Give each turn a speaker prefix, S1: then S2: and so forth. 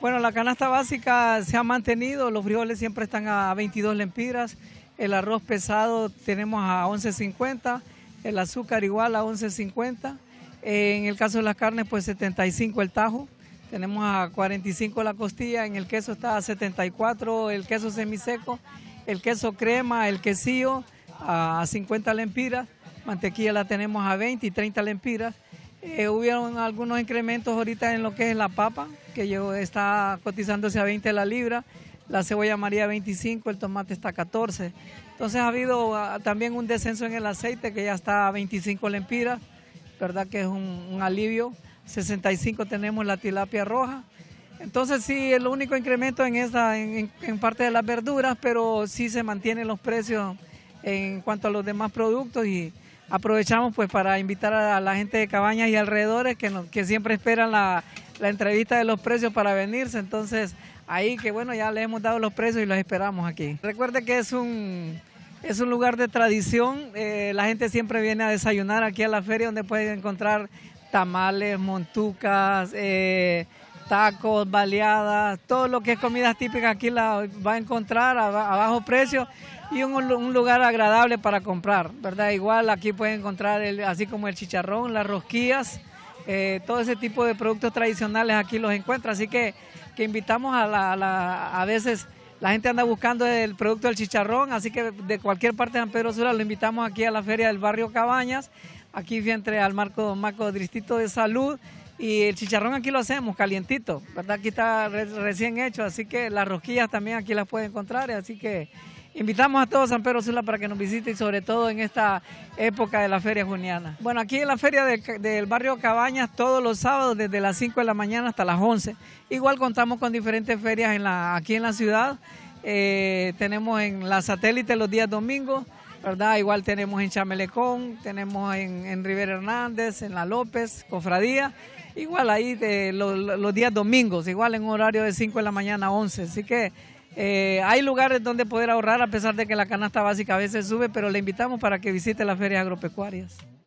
S1: Bueno, la canasta básica se ha mantenido, los frijoles siempre están a 22 lempiras, el arroz pesado tenemos a 11.50, el azúcar igual a 11.50, en el caso de las carnes pues 75 el tajo, tenemos a 45 la costilla, en el queso está a 74, el queso semiseco, el queso crema, el quesillo a 50 lempiras, mantequilla la tenemos a 20 y 30 lempiras. Eh, hubieron algunos incrementos ahorita en lo que es la papa, que está cotizándose a 20 la libra, la cebolla maría 25, el tomate está a 14. Entonces ha habido ah, también un descenso en el aceite que ya está a 25 lempiras, verdad que es un, alivio. 65 tenemos la tilapia roja. Entonces sí, el único incremento en esa, en, en, parte de las verduras, pero sí se mantienen los precios en cuanto a los demás productos y aprovechamos pues para invitar a la gente de Cabañas y alrededores que, que siempre esperan la, entrevista de los precios para venirse. Entonces, ahí que bueno, ya les hemos dado los precios y los esperamos aquí. Recuerde que es un, es un lugar de tradición. Eh, la gente siempre viene a desayunar aquí a la feria donde pueden encontrar tamales, montucas, eh, tacos, baleadas, todo lo que es comidas típicas aquí la va a encontrar a, bajo precio y un, lugar agradable para comprar, ¿verdad? Igual aquí pueden encontrar el, así como el chicharrón, las rosquillas, eh, todo ese tipo de productos tradicionales aquí los encuentra, así que, que invitamos a la, a veces la gente anda buscando el producto del chicharrón, así que de cualquier parte de San Pedro Sula lo invitamos aquí a la feria del barrio Cabañas, aquí entre al marco ...Marco Distrito de Salud y el chicharrón aquí lo hacemos calientito, ¿verdad? Aquí está recién hecho, así que las rosquillas también aquí las pueden encontrar, así que invitamos a todos San Pedro Sula para que nos visite y sobre todo en esta época de la Feria Juniana. Bueno, aquí en la Feria del, barrio Cabañas todos los sábados desde las 5 de la mañana hasta las 11. Igual contamos con diferentes ferias aquí en la ciudad. Eh, tenemos en la satélite los días domingos ¿verdad? Igual tenemos en Chamelecón, tenemos en, en Rivera Hernández, en La López, Cofradía. Igual ahí de los, días domingos, igual en un horario de 5 de la mañana a 11. Así que eh, hay lugares donde poder ahorrar a pesar de que la canasta básica a veces sube, pero le invitamos para que visite las ferias agropecuarias.